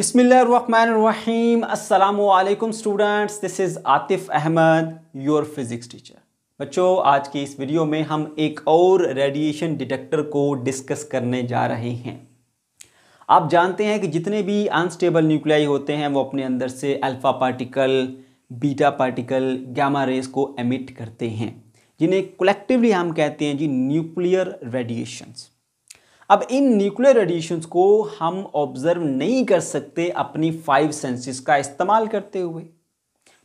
Bismillahirrahmanirrahim. Students this is Atif Ahmad your physics teacher बच्चों आज की इस वीडियो में हम एक और रेडिएशन डिटेक्टर को डिस्कस करने जा रहे हैं आप जानते हैं कि जितने भी अनस्टेबल न्यूक्लियाई होते हैं वो अपने अंदर से alpha particle beta particle gamma rays को एमिट करते हैं जिन्हें कलेक्टिवली हम कहते हैं जी न्यूक्लियर रेडिएशंस अब इन न्यूक्लियर रेडिएशन को हम ऑब्जर्व नहीं कर सकते अपनी फाइव सेंसेस का इस्तेमाल करते हुए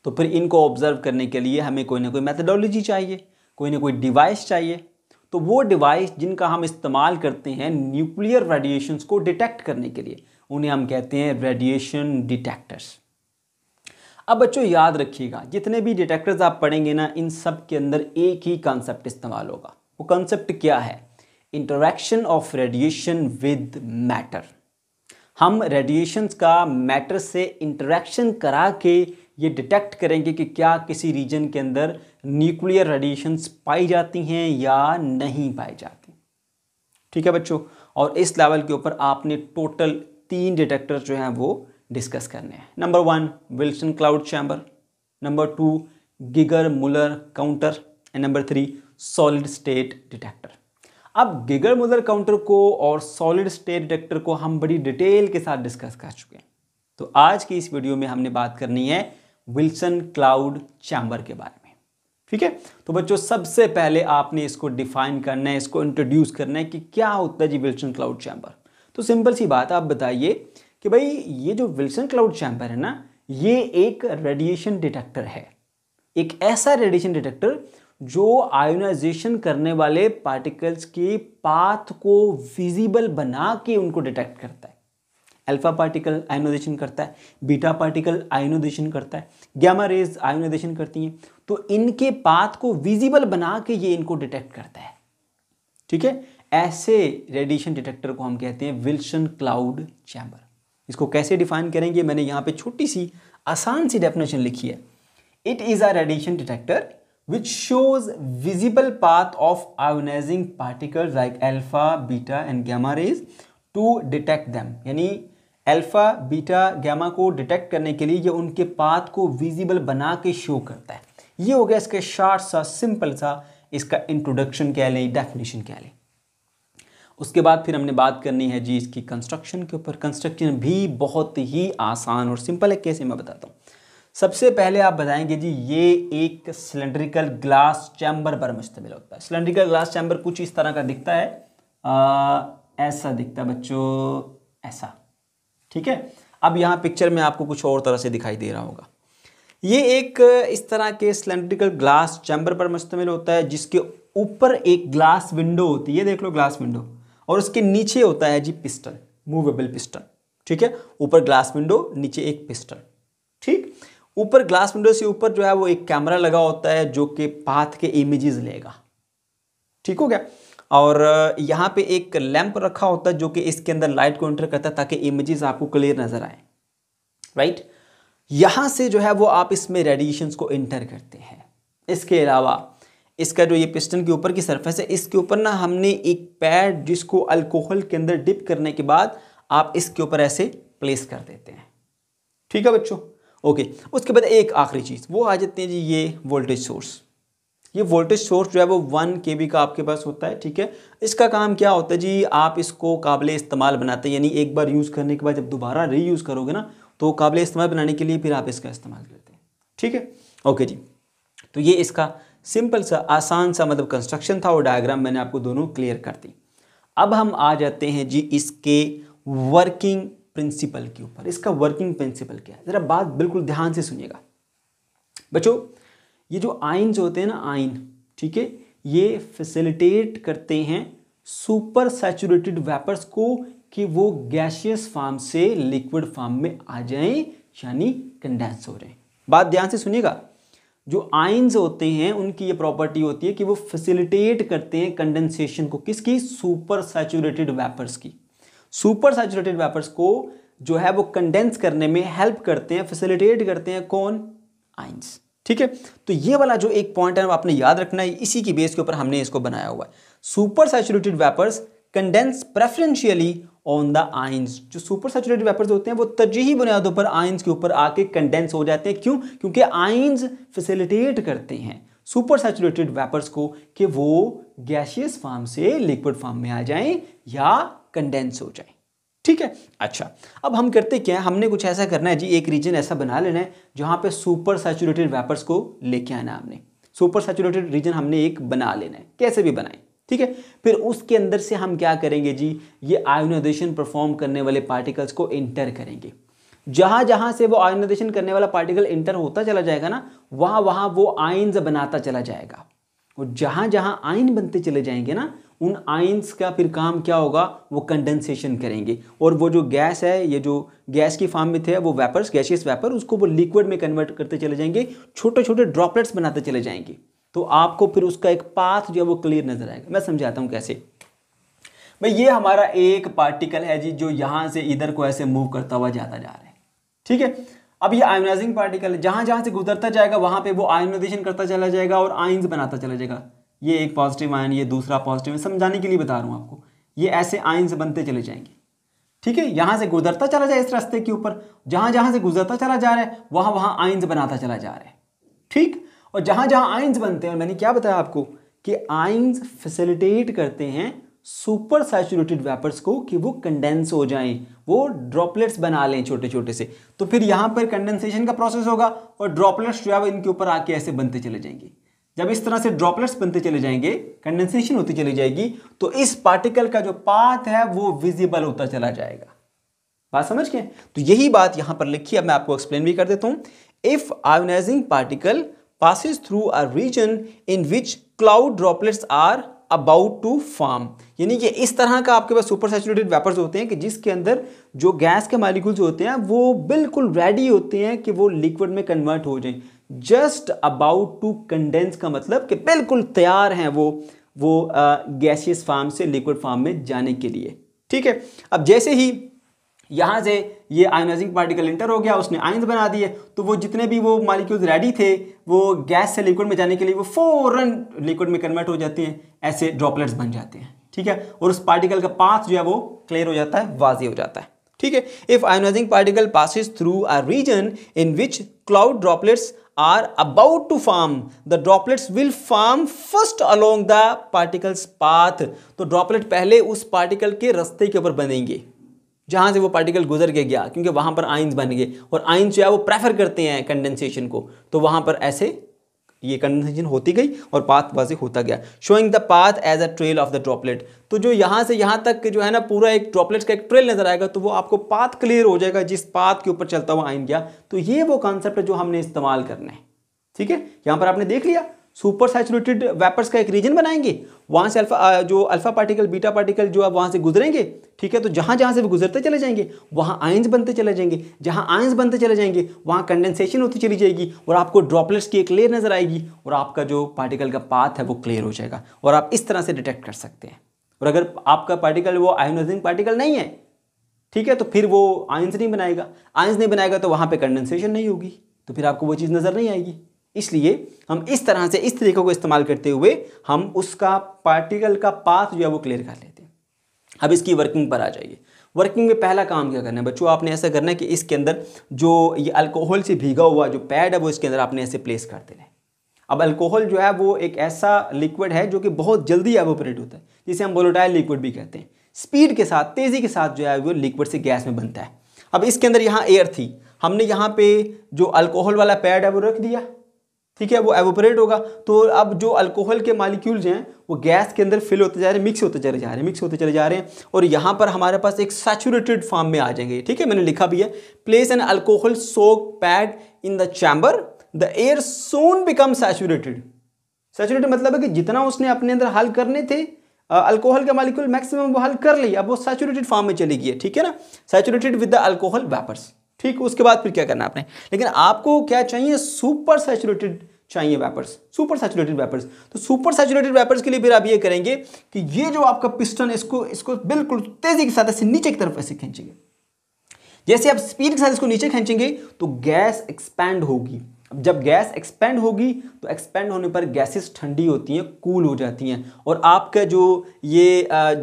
तो फिर इनको ऑब्जर्व करने के लिए हमें कोई ना कोई मेथडोलॉजी चाहिए कोई ना कोई डिवाइस चाहिए तो वो डिवाइस जिनका हम इस्तेमाल करते हैं न्यूक्लियर रेडिएशंस को डिटेक्ट करने के लिए उन्हें हम कहते हैं रेडिएशन डिटेक्टर्स अब बच्चों याद रखिएगा जितने भी डिटेक्टर्स आप पढ़ेंगे ना इन सब के अंदर एक ही कॉन्सेप्ट इस्तेमाल होगा वो कॉन्सेप्ट क्या है interaction of radiation with matter हम रेडिएशन का मैटर से इंटरेक्शन करा के ये डिटेक्ट करेंगे कि क्या किसी रीजन के अंदर न्यूक्लियर रेडिएशंस पाई जाती हैं या नहीं पाई जाती ठीक है बच्चों और इस लेवल के ऊपर आपने टोटल तीन डिटेक्टर जो हैं वो डिस्कस करने हैं number one Wilson cloud chamber number two Geiger Muller counter and number three solid state detector अब गिगर मुदर काउंटर को और सॉलिड स्टेट डिटेक्टर को हम बड़ी डिटेल के साथ डिस्कस कर चुके हैं तो आज की इस वीडियो में हमने बात करनी है विल्सन क्लाउड चैम्बर के बारे में ठीक है तो बच्चों सबसे पहले आपने इसको डिफाइन करना है इसको इंट्रोड्यूस करना है कि क्या होता है जी विल्सन क्लाउड चैम्बर तो सिंपल सी बात आप बताइए कि भाई ये जो विल्सन क्लाउड चैम्बर है ना ये एक रेडिएशन डिटेक्टर है एक ऐसा रेडिएशन डिटेक्टर जो आयोनाइजेशन करने वाले पार्टिकल्स के पाथ को विजिबल बना के उनको डिटेक्ट करता है अल्फा पार्टिकल आयोनाइजेशन करता है बीटा पार्टिकल आयोनाइजेशन करता है गैमा रेज आयोनाइजेशन करती हैं तो इनके पाथ को विजिबल बना के ये इनको डिटेक्ट करता है ठीक है ऐसे रेडिएशन डिटेक्टर को हम कहते हैं विल्सन क्लाउड चैम्बर इसको कैसे डिफाइन करेंगे मैंने यहाँ पे छोटी सी आसान सी डेफिनेशन लिखी है it is a radiation detector which shows visible path of ionizing particles like alpha beta and gamma rays to detect them यानी एल्फा बीटा गैमा को डिटेक्ट करने के लिए ये उनके पाथ को विजिबल बना के शो करता है ये हो गया इसके शार्ट सा सिंपल सा इसका इंट्रोडक्शन कह लें डेफिनेशन कह लें उसके बाद फिर हमने बात करनी है जी इसकी कंस्ट्रक्शन के ऊपर कंस्ट्रक्शन भी बहुत ही आसान और सिंपल है कैसे मैं बताता हूँ सबसे पहले आप बताएंगे जी ये एक सिलेंड्रिकल ग्लास चैम्बर पर मुश्तमिल होता है सिलेंड्रिकल ग्लास चैम्बर कुछ इस तरह का दिखता है आ, ऐसा दिखता है बच्चों ऐसा ठीक है अब यहाँ पिक्चर में आपको कुछ और तरह से दिखाई दे रहा होगा ये एक इस तरह के सिलेंड्रिकल ग्लास चैम्बर पर मुश्तमिल होता है जिसके ऊपर एक ग्लास विंडो होती है देख लो ग्लास विंडो और उसके नीचे होता है जी पिस्टल मूवेबल पिस्टल ठीक है ऊपर ग्लास विंडो नीचे एक पिस्टल ठीक ऊपर ग्लास विंडो से ऊपर जो है वो एक कैमरा लगा होता है जो कि पाथ के इमेजेस लेगा ठीक हो गया और यहाँ पे एक लैंप रखा होता है जो कि इसके अंदर लाइट को एंटर करता है ताकि इमेजेस आपको क्लियर नजर आए राइट यहाँ से जो है वो आप इसमें रेडिएशंस को एंटर करते हैं इसके अलावा इसका जो ये पिस्टन के ऊपर की सरफेस है इसके ऊपर ना हमने एक पैड जिसको अल्कोहल के अंदर डिप करने के बाद आप इसके ऊपर ऐसे प्लेस कर देते हैं ठीक है बच्चों ओके उसके बाद एक आखिरी चीज़ वो आ जाती है जी ये वोल्टेज सोर्स ये वोल्टेज सोर्स जो है वो वन के बी का आपके पास होता है ठीक है इसका काम क्या होता है जी आप इसको काबिल इस्तेमाल बनाते हैं यानी एक बार यूज़ करने के बाद जब दोबारा री यूज़ करोगे ना तो काबिल इस्तेमाल बनाने के लिए फिर आप इसका इस्तेमाल करते हैं ठीक है ओके जी तो ये इसका सिंपल सा आसान सा मतलब कंस्ट्रक्शन था और डायग्राम मैंने आपको दोनों क्लियर कर दी अब हम आ जाते हैं जी इसके वर्किंग प्रिंसिपल के ऊपर इसका वर्किंग प्रिंसिपल क्या है ज़रा बात बिल्कुल ध्यान से सुनिएगा बच्चों ये जो आइन्स होते हैं ना आइन ठीक है ये फैसिलिटेट करते हैं सुपर सैचुरेटेड वेपर्स को कि वो गैशियस फार्म से लिक्विड फार्म में आ जाएं यानी कंडेंस हो रहे हैं बात ध्यान से सुनिएगा जो आइन्स होते हैं उनकी ये प्रॉपर्टी होती है कि वो फैसिलिटेट करते हैं कंडेंसेशन को किसकी सुपर सैचुरेटेड वेपर्स की सुपर सैचुरेटेड वेपर्स को जो है वो कंडेंस करने में हेल्प करते हैं फैसिलिटेट करते हैं कौन आइंस ठीक है तो ये वाला जो एक पॉइंट है आपने याद रखना है इसी की बेस के ऊपर हमने इसको बनाया हुआ है super saturated vapours condense preferentially on the ions जो सुपर सैचुरेटेड वेपर्स होते हैं वो तरजीही बुनियादों पर आइंस के ऊपर आके कंडेंस हो जाते हैं क्यों क्योंकि आइंस फैसिलिटेट करते हैं सुपर सैचुरेटेड वेपर्स को कि वो गैशियस फार्म से लिक्विड फार्म में आ जाएं या कंडेंस हो जाए ठीक है अच्छा अब हम करते क्या है हमने कुछ ऐसा करना है जी एक रीजन ऐसा बना लेना है जहाँ पे सुपर सैचुरेटेड वेपर्स को लेके आना हमने सुपर सैचुरेटेड रीजन हमने एक बना लेना है कैसे भी बनाए ठीक है फिर उसके अंदर से हम क्या करेंगे जी ये आयोनाइजेशन परफॉर्म करने वाले पार्टिकल्स को इंटर करेंगे जहाँ जहाँ से वो आयोनाइजेशन करने वाला पार्टिकल इंटर होता चला जाएगा ना वहाँ वहाँ वो आइन्स बनाता चला जाएगा और जहाँ जहाँ आइन बनते चले जाएंगे ना उन आइंस का फिर काम क्या होगा वो कंडेंसेशन करेंगे और वो जो गैस है ये जो गैस की फार्म में थे वो वेपर्स गैसियस वेपर उसको वो लिक्विड में कन्वर्ट करते चले जाएंगे छोटे छोटे ड्रॉपलेट्स बनाते चले जाएंगे तो आपको फिर उसका एक पाथ जो है वो क्लियर नजर आएगा मैं समझाता हूँ कैसे भाई ये हमारा एक पार्टिकल है जी जो यहाँ से इधर को ऐसे मूव करता हुआ जाता जा रहा है ठीक है अब ये आयोनाइजिंग पार्टिकल है जहाँ जहाँ से गुजरता जाएगा वहाँ पे वो आयोनाइजेशन करता चला जाएगा और आइंस बनाता चला जाएगा ये एक पॉजिटिव आयन ये दूसरा पॉजिटिव आयन समझाने के लिए बता रहा हूँ आपको ये ऐसे आयन से बनते चले जाएंगे ठीक है यहाँ से गुजरता चला जाए इस रास्ते के ऊपर जहाँ जहाँ से गुजरता चला जा रहा है वहाँ वहाँ आइंस बनाता चला जा रहा है ठीक और जहाँ जहाँ आइंस बनते हैं मैंने क्या बताया आपको कि आइंस फैसिलिटेट करते हैं सुपर सैचुरेटेड वेपर्स को कि वो कंडेंस हो जाएं वो ड्रॉपलेट्स बना लें छोटे छोटे से तो फिर यहाँ पर कंडेंसेशन का प्रोसेस होगा और ड्रॉपलेट्स जो है इनके ऊपर आके ऐसे बनते चले जाएंगे जब इस तरह से ड्रॉपलेट्स बनते चले जाएंगे कंडेंसेशन होती चली जाएगी तो इस पार्टिकल का जो पाथ है वो विजिबल होता चला जाएगा बात समझ गए तो यही बात यहां पर लिखी अब मैं आपको एक्सप्लेन भी कर देता हूं if ionizing particle passes through a region in which cloud droplets are about to form यानी कि इस तरह का आपके पास सुपर सेचुरेटेड वेपर्स होते हैं कि जिसके अंदर जो गैस के मालिक्यूल्स होते हैं वो बिल्कुल रेडी होते हैं कि वो लिक्विड में कन्वर्ट हो जाएं जस्ट अबाउट टू कंडेंस का मतलब कि बिल्कुल तैयार हैं वो वो गैसियस फार्म से लिक्विड फार्म में जाने के लिए ठीक है अब जैसे ही यहाँ से ये आयनाइजिंग पार्टिकल इंटर हो गया उसने आयन बना दिए तो वो जितने भी वो मालिक्यूल्स रेडी थे वो गैस से लिक्विड में जाने के लिए वो फ़ौरन लिक्विड में कन्वर्ट हो जाते हैं ऐसे ड्रॉपलेट्स बन जाते हैं ठीक है और उस पार्टिकल का पाथ जो है वो क्लियर हो जाता है वाजी हो जाता है ठीक है if ionizing particle passes through a region in which cloud droplets are about to form the droplets will form first along the particles path तो ड्रॉपलेट पहले उस पार्टिकल के रस्ते के ऊपर बनेंगे जहां से वो पार्टिकल गुजर के गया क्योंकि वहां पर आइंस बन गए और आइंस जो है वो प्रेफर करते हैं कंडेंसेशन को तो वहां पर ऐसे ये कंडेंसेशन होती गई और पाथ वाजी होता गया showing the path as a trail of the droplet तो जो यहाँ से यहाँ तक जो है ना पूरा एक ड्रॉपलेट का एक ट्रेल नजर आएगा तो वो आपको पाथ क्लियर हो जाएगा जिस पाथ के ऊपर चलता हुआ आइन गया तो ये वो कॉन्सेप्ट जो हमने इस्तेमाल करना है ठीक है यहाँ पर आपने देख लिया सुपर सैचुरेटेड वेपर्स का एक रीजन बनाएंगे वहाँ से अल्फा जो अल्फा पार्टिकल बीटा पार्टिकल जो आप वहाँ से गुजरेंगे ठीक है तो जहाँ जहाँ से भी गुजरते चले जाएंगे वहाँ आयंस बनते चले जाएंगे जहाँ आयंस बनते चले जाएंगे वहाँ कंडेंसेशन होती चली जाएगी और आपको ड्रॉपलेट्स की एक लेयर नज़र आएगी और आपका जो पार्टिकल का पाथ है वो क्लियर हो जाएगा और आप इस तरह से डिटेक्ट कर सकते हैं और अगर आपका पार्टिकल वो आयोनाइजिंग पार्टिकल नहीं है ठीक है तो फिर वो आयंस नहीं बनाएगा आयंस नहीं बनाएगा तो वहाँ पर कंडेंसेशन नहीं होगी तो फिर आपको वो चीज़ नज़र नहीं आएगी इसलिए हम इस तरह से इस तरीके को इस्तेमाल करते हुए हम उसका पार्टिकल का पाथ जो है वो क्लियर कर लेते हैं अब इसकी वर्किंग पर आ जाइए वर्किंग में पहला काम क्या करना है बच्चों आपने ऐसा करना है कि इसके अंदर जो ये अल्कोहल से भीगा हुआ जो पैड है वो इसके अंदर आपने ऐसे प्लेस कर देना है अब अल्कोहल जो है वो एक ऐसा लिक्विड है जो कि बहुत जल्दी एवोपरेट होता है जिसे हम वोलोटाइल लिक्विड भी कहते हैं स्पीड के साथ तेज़ी के साथ जो है वो लिक्विड से गैस में बनता है अब इसके अंदर यहाँ एयर थी हमने यहाँ पे जो अल्कोहल वाला पैड है वो रख दिया ठीक है वो एवोपरेट होगा तो अब जो अल्कोहल के मालिक्यूल्स हैं वो गैस के अंदर फिल होते जा रहे हैं मिक्स होते चले जा रहे हैं मिक्स होते चले जा रहे हैं और यहाँ पर हमारे पास एक सैचुरेटेड फॉर्म में आ जाएंगे ठीक है मैंने लिखा भी है place an alcohol soak pad in the chamber the air soon become saturated saturated मतलब है कि जितना उसने अपने अंदर हल करने थे अल्कोहल का मालिक्यूल मैक्सिमम वो हल कर लिया अब वो सैचुरेटेड फॉर्म में चली गई है ठीक है ना saturated with the alcohol vapours ठीक उसके बाद फिर क्या करना आपने लेकिन आपको क्या चाहिए सुपर सेचुरेटेड चाहिए वेपर्स सुपर सेचुरेटेड वेपर्स तो सुपर सेचुरेटेड वेपर्स के लिए फिर आप ये करेंगे कि ये जो आपका पिस्टन इसको इसको बिल्कुल तेजी के साथ ऐसे नीचे की तरफ ऐसे खींचेंगे जैसे आप स्पीड के साथ इसको नीचे खींचेंगे तो गैस एक्सपैंड होगी अब जब गैस एक्सपेंड होगी तो एक्सपेंड होने पर गैसेस ठंडी होती हैं कूल हो जाती हैं और आपका जो ये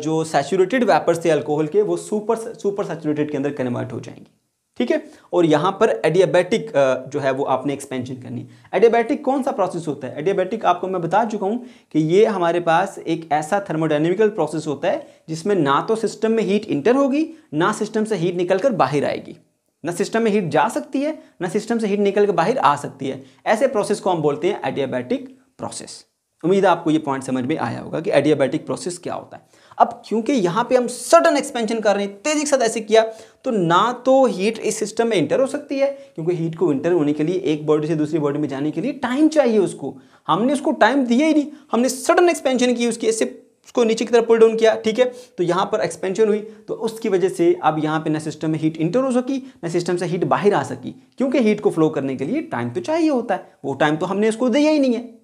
जो सेचुरेटेड वेपर्स थे अल्कोहल के वो सुपर सुपर सेचुरेटेड के अंदर कन्वर्ट हो जाएंगे ठीक है और यहां पर एडियाबैटिक जो है वो आपने एक्सपेंशन करनी एडियाबैटिक कौन सा प्रोसेस होता है एडियाबैटिक आपको मैं बता चुका हूं कि ये हमारे पास एक ऐसा थर्मोडाइनमिकल प्रोसेस होता है जिसमें ना तो सिस्टम में हीट इंटर होगी ना सिस्टम से हीट निकल कर बाहर आएगी ना सिस्टम में हीट जा सकती है ना सिस्टम से हीट निकल कर बाहर आ सकती है ऐसे प्रोसेस को हम बोलते हैं एडियाबैटिक प्रोसेस उम्मीद है आपको ये पॉइंट समझ में आया होगा कि एडियाबैटिक प्रोसेस क्या होता है अब क्योंकि यहाँ पे हम सडन एक्सपेंशन कर रहे हैं तेजी के साथ ऐसे किया तो ना तो हीट इस सिस्टम में इंटर हो सकती है क्योंकि हीट को इंटर होने के लिए एक बॉडी से दूसरी बॉडी में जाने के लिए टाइम चाहिए उसको हमने उसको टाइम दिया ही नहीं हमने सडन एक्सपेंशन की उसकी ऐसे उसको नीचे की तरफ पुल डाउन किया ठीक है तो यहाँ पर एक्सपेंशन हुई तो उसकी वजह से अब यहाँ पे ना सिस्टम में हीट इंटर हो सकी न सिस्टम से हीट बाहर आ सकी क्योंकि हीट को फ्लो करने के लिए टाइम तो चाहिए होता है वो टाइम तो हमने उसको दिया ही नहीं है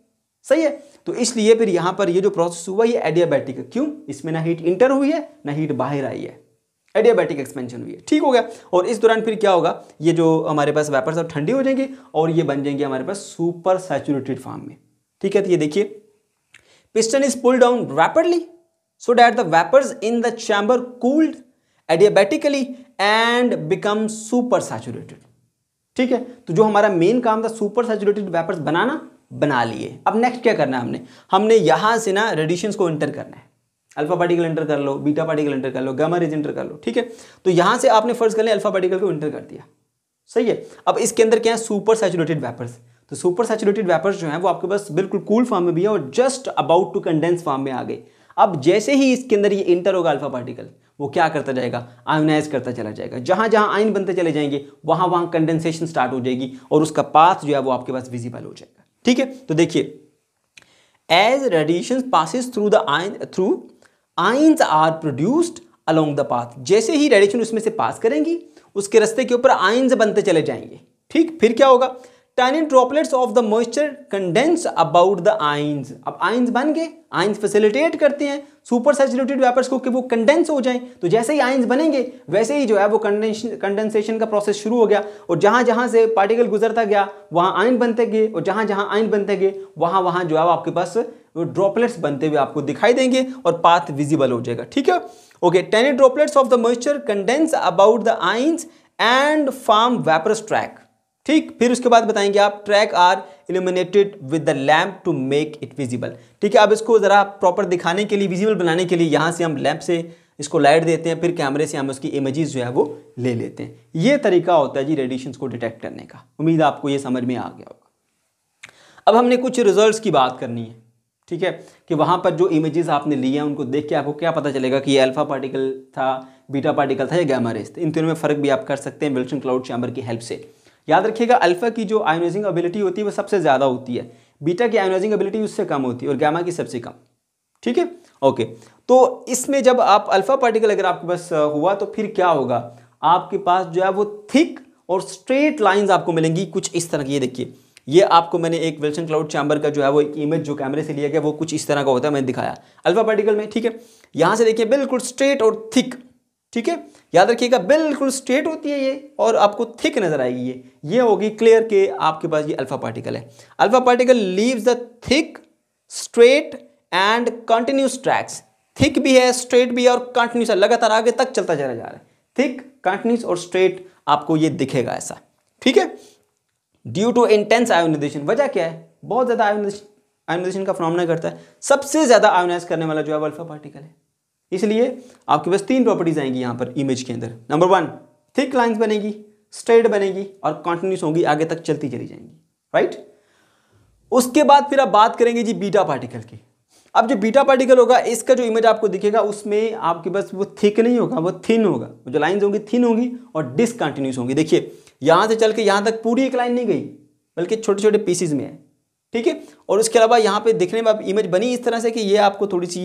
सही है तो इसलिए फिर यहां पर ये जो प्रोसेस हुआ ये एडियाबैटिक है क्यों इसमें ना हीट इंटर हुई है ना हीट बाहर आई है एडियाबैटिक एक्सपेंशन हुई है ठीक हो गया और इस दौरान फिर क्या होगा ये जो हमारे पास वेपर्स और ठंडी हो जाएंगे और ये बन जाएंगे हमारे पास सुपर सैचुरेटेड फार्म में ठीक है तो ये देखिए piston is pull down rapidly so that the vapours in the chamber cooled adiabatically and become super saturated ठीक है तो जो हमारा मेन काम था सुपर सैचुरेटेड वेपर्स बनाना बना लिए अब नेक्स्ट क्या करना है हमने हमने यहाँ से ना रेडिशंस को इंटर करना है अल्फा पार्टिकल इंटर कर लो बीटा पार्टिकल इंटर कर लो गामा रेज इंटर कर लो ठीक है तो यहाँ से आपने फर्ज कर लिया अल्फा पार्टिकल को इंटर कर दिया सही है अब इसके अंदर क्या है सुपर सेचुरेटेड वेपर्स तो सुपर सेचुरेटेड वेपर्स जो है वो आपके पास बिल्कुल कूल फॉर्म में भी है और just about to condense form में आ गए अब जैसे ही इसके अंदर ये इंटर होगा अल्फा पार्टिकल वो क्या करता जाएगा आयोनाइज करता चला जाएगा जहां जहां आयन बनते चले जाएंगे वहां वहां कंडेंसेशन स्टार्ट हो जाएगी और उसका पाथ जो है वो आपके पास विजिबल हो जाएगा ठीक है तो देखिए as radiation passes through the ion through ions are produced along the path जैसे ही रेडिएशन उसमें से पास करेंगी उसके रस्ते के ऊपर आइंस बनते चले जाएंगे ठीक फिर क्या होगा tiny droplets of the moisture condense about the ions अब आइंस बन गए ions फैसिलिटेट करते हैं सुपर सेचुरेटेड वेपर्स को कि वो कंडेंस हो जाएं तो जैसे ही आइंस बनेंगे वैसे ही जो है वो कंडेंसेशन का प्रोसेस शुरू हो गया और जहां जहां से पार्टिकल गुजरता गया वहां आइन बनते गए और जहां जहां आइन बनते गए वहां वहां जो है आपके पास ड्रॉपलेट्स बनते हुए आपको दिखाई देंगे और पाथ विजिबल हो जाएगा ठीक है okay tiny droplets of the moisture condense about the ions and form vapours track ठीक फिर उसके बाद बताएंगे आप track are illuminated with the lamp to make it visible ठीक है अब इसको ज़रा प्रॉपर दिखाने के लिए विजिबल बनाने के लिए यहाँ से हम लैम्प से इसको लाइट देते हैं फिर कैमरे से हम उसकी इमेजेस जो है वो ले लेते हैं ये तरीका होता है जी रेडिएशन को डिटेक्ट करने का उम्मीद आपको ये समझ में आ गया होगा अब हमने कुछ रिजल्ट्स की बात करनी है ठीक है कि वहाँ पर जो इमेजेस आपने लिए हैं उनको देख के आपको क्या पता चलेगा कि ये अल्फा पार्टिकल था बीटा पार्टिकल था या गैमा रेस्ट थे इन तीनों में फ़र्क भी आप कर सकते हैं विल्सन क्लाउड चैम्बर की हेल्प से याद रखिएगा अल्फा की जो आयोनाइजिंग एबिलिटी होती है वो सबसे ज़्यादा होती है बीटा की आयोनाइजिंग एबिलिटी उससे कम होती है और गैमा की सबसे कम ठीक है ओके तो इसमें जब आप अल्फा पार्टिकल अगर आपके पास हुआ तो फिर क्या होगा आपके पास जो है वो थिक और स्ट्रेट लाइंस आपको मिलेंगी कुछ इस तरह की ये देखिए ये आपको मैंने एक विल्सन क्लाउड चैम्बर का जो है वो एक इमेज जो कैमरे से लिया गया वो कुछ इस तरह का होता है मैंने दिखाया अल्फा पार्टिकल में ठीक है यहाँ से देखिए बिल्कुल स्ट्रेट और थिक ठीक है याद रखिएगा बिल्कुल स्ट्रेट होती है ये और आपको थिक नज़र आएगी ये ये होगी क्लियर के आपके पास ये अल्फ़ा पार्टिकल है alpha particle leaves the thick straight and continuous tracks thick भी है स्ट्रेट भी है और कंटिन्यूस है लगातार आगे तक चलता चला जा रहा है थिक कंटिन्यूस और स्ट्रेट आपको ये दिखेगा ऐसा ठीक है ड्यू टू इंटेंस आयोनाइजेशन वजह क्या है बहुत ज़्यादा आयोनाइजेशन आयोनाइजेशन का फॉर्मना करता है सबसे ज़्यादा आयोनाइज करने वाला जो है अल्फा पार्टिकल है इसलिए आपके पास तीन प्रॉपर्टीज आएंगी यहाँ पर इमेज के अंदर नंबर वन थिक लाइन्स बनेगी स्ट्रेट बनेगी और कॉन्टिन्यूस होगी आगे तक चलती चली जाएंगी राइट उसके बाद फिर आप बात करेंगे जी बीटा पार्टिकल की अब जो बीटा पार्टिकल होगा इसका जो इमेज आपको दिखेगा उसमें आपके पास वो थिक नहीं होगा वो थिन होगा जो लाइन्स होंगी थिन होंगी और डिसकंटिन्यूस होंगी देखिए यहाँ से चल के यहाँ तक पूरी एक लाइन नहीं गई बल्कि छोटे छोटे पीसीज में है ठीक है और उसके अलावा यहाँ पे दिखने में आप इमेज बनी इस तरह से कि ये आपको थोड़ी सी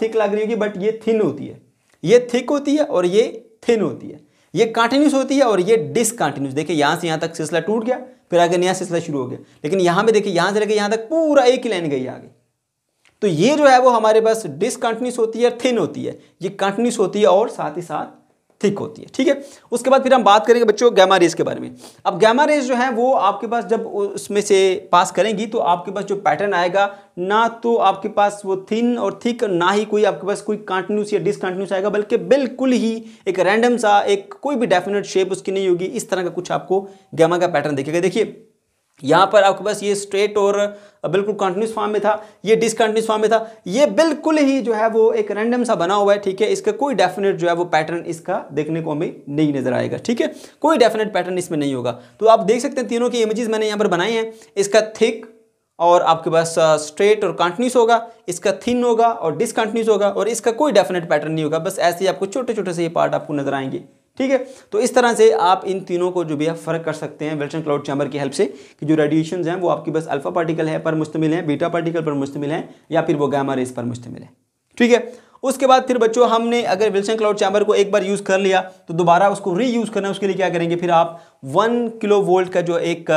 थिक लग रही होगी बट ये थिन होती है ये थिक होती है और ये थिन होती है ये कंटिन्यूस होती है और ये डिसकंटिन्यूस देखिए यहाँ से यहाँ तक सिलसिला टूट गया फिर आगे नया सिलसिला शुरू हो गया लेकिन यहाँ पर देखिए यहाँ से लेकर यहाँ तक पूरा एक ही लाइन गई आगे तो ये जो है वो हमारे पास डिसकंटिन्यूस होती है थिन होती है ये कंटिन्यूस होती है और साथ ही साथ थिक होती है ठीक है उसके बाद फिर हम बात करेंगे बच्चों गैमा रेज के बारे में अब गैमा रेज जो है वो आपके पास जब उसमें से पास करेंगी तो आपके पास जो पैटर्न आएगा ना तो आपके पास वो थिन और थिक ना ही कोई आपके पास कोई कंटिन्यूस या डिसकंटिन्यूस आएगा बल्कि बिल्कुल ही एक रैंडम सा एक कोई भी डेफिनेट शेप उसकी नहीं होगी इस तरह का कुछ आपको गैमा का पैटर्न देखेगा देखिए यहाँ पर आपके पास ये स्ट्रेट और बिल्कुल कॉन्टिन्यूस फॉर्म में था ये डिसकंटिन्यूस फॉर्म में था ये बिल्कुल ही जो है वो एक रैंडम सा बना हुआ है ठीक है इसका कोई डेफिनेट जो है वो पैटर्न इसका देखने को हमें नहीं नजर आएगा ठीक है कोई डेफिनेट पैटर्न इसमें नहीं होगा तो आप देख सकते हैं तीनों की इमेजेस मैंने यहाँ पर बनाई हैं इसका थिक और आपके पास स्ट्रेट और कॉन्टिन्यूस होगा इसका थिन होगा और डिसकंटिन्यूस होगा और इसका कोई डेफिनेट पैटर्न नहीं होगा बस ऐसे ही आपको छोटे छोटे से ये पार्ट आपको नजर आएंगे ठीक है तो इस तरह से आप इन तीनों को जो भी है फ़र्क कर सकते हैं वेल्टन क्लाउड चैम्बर की हेल्प से कि जो रेडिएशन हैं वो आपकी बस अल्फा पार्टिकल है पर मुश्तमिल हैं बीटा पार्टिकल पर मुश्तमिल हैं या फिर वो गैमा रेस पर मुश्तमिल है ठीक है उसके बाद फिर बच्चों हमने अगर विल्सन क्लाउड चैम्बर को एक बार यूज़ कर लिया तो दोबारा उसको री यूज़ करना उसके लिए क्या करेंगे फिर आप वन किलो वोल्ट का जो एक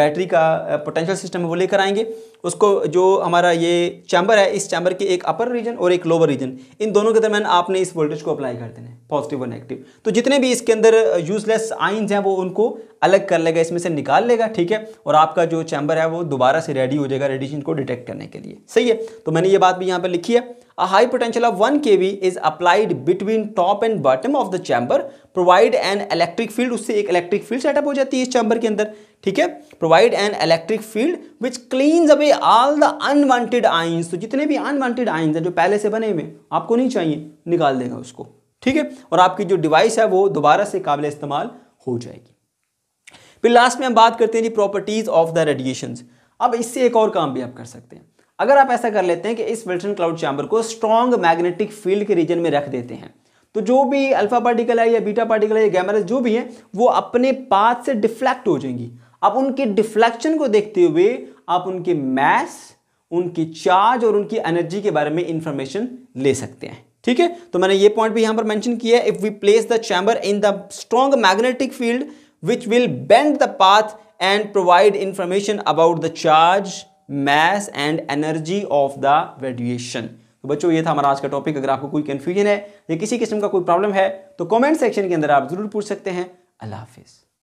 बैटरी का पोटेंशियल सिस्टम है वो लेकर आएंगे उसको जो हमारा ये चैम्बर है इस चैम्बर के एक अपर रीजन और एक लोअर रीजन इन दोनों के दरमियान आपने इस वोल्टेज को अप्लाई कर देना है पॉजिटिव और नेगेटिव तो जितने भी इसके अंदर यूजलेस आइंस हैं वो उनको अलग कर लेगा इसमें से निकाल लेगा ठीक है और आपका जो चैम्बर है वो दोबारा से रेडी हो जाएगा रेडिएशन को डिटेक्ट करने के लिए सही है तो मैंने ये बात भी यहाँ पर लिखी है a high potential of 1 kV is applied between top and bottom of the chamber provide an electric field usse ek electric field set up ho jati hai is chamber ke andar theek hai provide an electric field which cleans away all the unwanted ions to jitne bhi unwanted ions hai हैं जो पहले से बने aapko nahi chahiye nikal dega usko theek hai aur aapki jo device hai wo dobara se qabil e istemal ho jayegi फिर last में हम बात करते हैं जी प्रॉपर्टीज़ ऑफ द रेडिएशंस अब इससे एक और काम भी आप कर सकते हैं अगर आप ऐसा कर लेते हैं कि इस विल्सन क्लाउड चैम्बर को स्ट्रॉन्ग मैग्नेटिक फील्ड के रीजन में रख देते हैं तो जो भी अल्फा पार्टिकल है या बीटा पार्टिकल है या गैमर जो भी है वो अपने पाथ से डिफ्लेक्ट हो जाएंगी आप उनके डिफ्लेक्शन को देखते हुए आप उनके मैस उनकी चार्ज और उनकी एनर्जी के बारे में इंफॉर्मेशन ले सकते हैं ठीक है तो मैंने ये पॉइंट भी यहां पर मेंशन किया है if we place the chamber in the strong magnetic field which will bend the path and provide information about the charge mass and energy of the radiation तो बच्चों ये था हमारा आज का टॉपिक अगर आपको कोई कन्फ्यूजन है या किसी किस्म का कोई प्रॉब्लम है तो कमेंट सेक्शन के अंदर आप ज़रूर पूछ सकते हैं अल्लाह हाफिज़